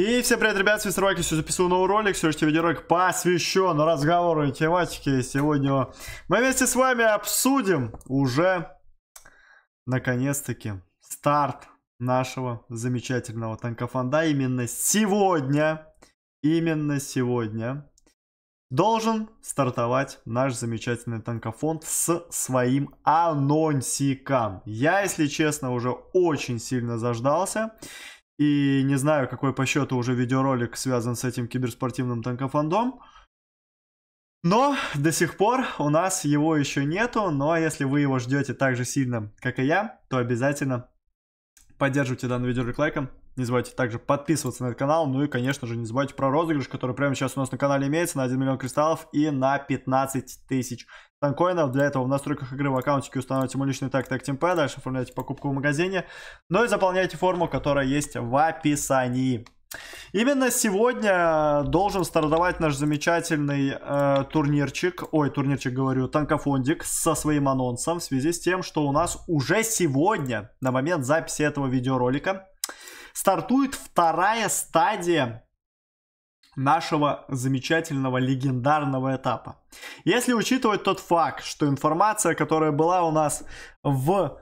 И всем привет, ребят, с вами Стройки, сегодня записываю новый ролик, сегодняшний видеоролик посвящен разговору и тематике. Сегодня мы вместе с вами обсудим уже, наконец-таки, старт нашего замечательного танкофонда именно сегодня, именно сегодня должен стартовать наш замечательный танкофонд с своим анонсиком. Я, если честно, уже очень сильно заждался. И не знаю, какой по счету уже видеоролик связан с этим киберспортивным танкофандом. Но до сих пор у нас его еще нету, но если вы его ждете так же сильно, как и я, то обязательно поддерживайте данный видеоролик лайком, не забывайте также подписываться на этот канал. Ну и, конечно же, не забывайте про розыгрыш, который прямо сейчас у нас на канале имеется на 1 миллион кристаллов и на 15 тысяч танкоинов. Для этого в настройках игры в аккаунтике устанавливайте мой личный так так темпе, дальше оформляйте покупку в магазине. Ну и заполняйте форму, которая есть в описании. Именно сегодня должен стартовать наш замечательный э, турнирчик, ой, турнирчик говорю, танкофондик со своим анонсом в связи с тем, что у нас уже сегодня, на момент записи этого видеоролика, стартует вторая стадия нашего замечательного легендарного этапа. Если учитывать тот факт, что информация, которая была у нас в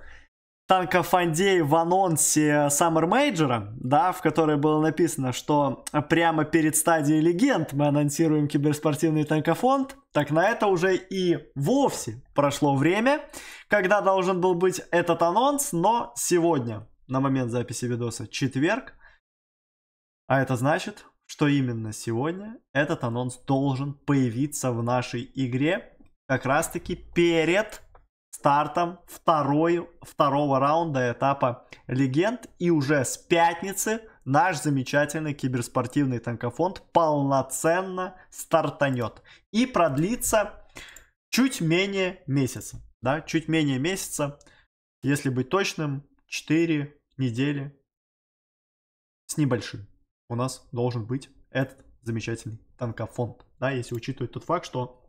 танкофанде в анонсе Summer Major, да, в которой было написано, что прямо перед стадией легенд мы анонсируем киберспортивный танкофонд, так на это уже и вовсе прошло время, когда должен был быть этот анонс, но сегодня, на момент записи видоса четверг. А это значит, что именно сегодня этот анонс должен появиться в нашей игре как раз-таки перед стартом второй, второго раунда этапа легенд. И уже с пятницы наш замечательный киберспортивный танкофонд полноценно стартанет и продлится чуть менее месяца. Да, чуть менее месяца, если быть точным, 4 недели с небольшим у нас должен быть этот замечательный танкофонд. Да, если учитывать тот факт, что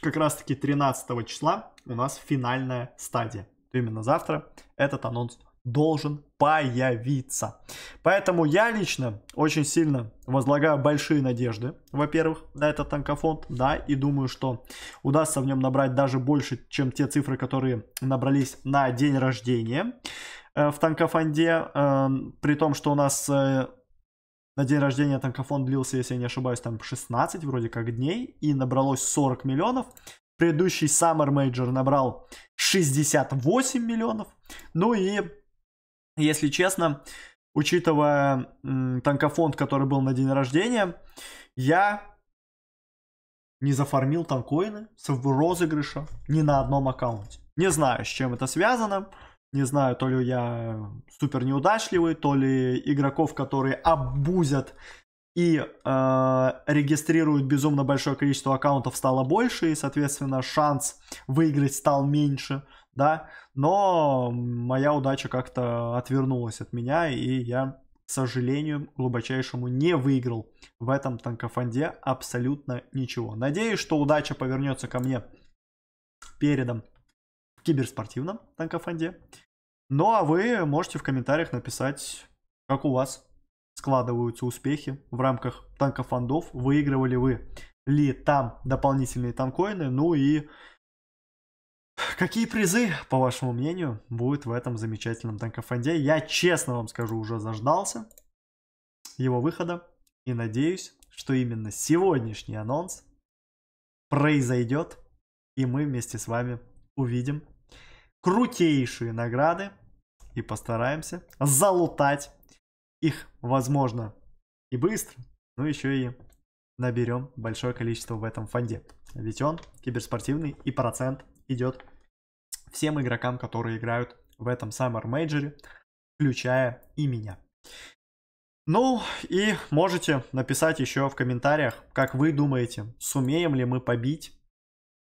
как раз-таки 13 числа у нас финальная стадия. То именно завтра этот анонс должен появиться. Поэтому я лично очень сильно возлагаю большие надежды, во-первых, на этот танкофонд, да, и думаю, что удастся в нем набрать даже больше, чем те цифры, которые набрались на день рождения. Э, в танкофонде, эм, при том, что у нас э, на день рождения танкофон длился, если я не ошибаюсь, там 16 вроде как дней и набралось 40 миллионов. Предыдущий Summer Major набрал 68 миллионов. Ну и, если честно, учитывая м, танкофонд, который был на день рождения, я не зафармил танкоины с розыгрыша ни на одном аккаунте. Не знаю, с чем это связано не знаю, то ли я супер неудачливый, то ли игроков, которые обузят и э, регистрируют безумно большое количество аккаунтов стало больше, и, соответственно, шанс выиграть стал меньше, да, но моя удача как-то отвернулась от меня, и я, к сожалению, глубочайшему не выиграл в этом танкофанде абсолютно ничего. Надеюсь, что удача повернется ко мне передом киберспортивном танкофонде. Ну а вы можете в комментариях написать, как у вас складываются успехи в рамках танкофондов, выигрывали вы ли там дополнительные танкоины, ну и Какие призы, по вашему мнению, будут в этом замечательном танкофонде. Я честно вам скажу, уже заждался его выхода и надеюсь, что именно сегодняшний анонс произойдет и мы вместе с вами увидим крутейшие награды и постараемся залутать их, возможно, и быстро, но еще и наберем большое количество в этом фонде. Ведь он киберспортивный и процент идет всем игрокам, которые играют в этом Summer Major, включая и меня. Ну и можете написать еще в комментариях, как вы думаете, сумеем ли мы побить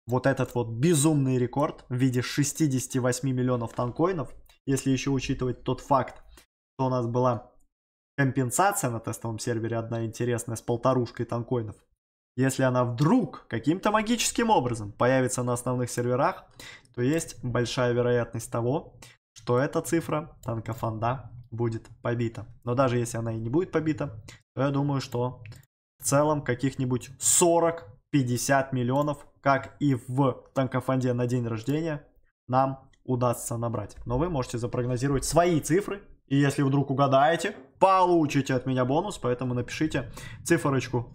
вот этот вот безумный рекорд в виде 68 миллионов танкоинов, если еще учитывать тот факт, что у нас была компенсация на тестовом сервере одна интересная с полторушкой танкоинов, если она вдруг каким-то магическим образом появится на основных серверах, то есть большая вероятность того, что эта цифра танкофанда будет побита. Но даже если она и не будет побита, то я думаю, что в целом каких-нибудь 40-50 миллионов как и в танкофонде на день рождения, нам удастся набрать. Но вы можете запрогнозировать свои цифры, и если вдруг угадаете, получите от меня бонус, поэтому напишите циферочку,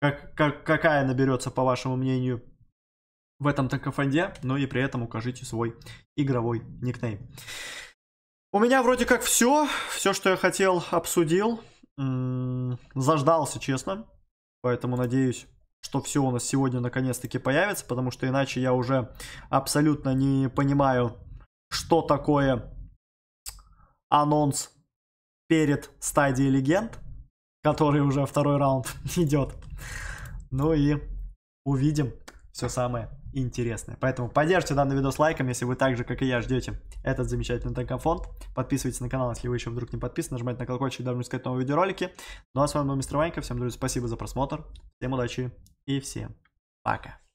как, как, какая наберется, по вашему мнению, в этом танкофонде, но и при этом укажите свой игровой никнейм. У меня вроде как все, все, что я хотел, обсудил. М -м, заждался, честно. Поэтому надеюсь, что все у нас сегодня наконец-таки появится, потому что иначе я уже абсолютно не понимаю, что такое анонс перед стадией легенд, который уже второй раунд идет. Ну и увидим все самое интересное. Поэтому поддержите данный видос лайком, если вы так же, как и я, ждете этот замечательный танкофонд. Подписывайтесь на канал, если вы еще вдруг не подписаны. Нажимайте на колокольчик, дабы не искать новые видеоролики. Ну а с вами был Мистер Ванька. Всем, друзья, спасибо за просмотр. Всем удачи и всем пока.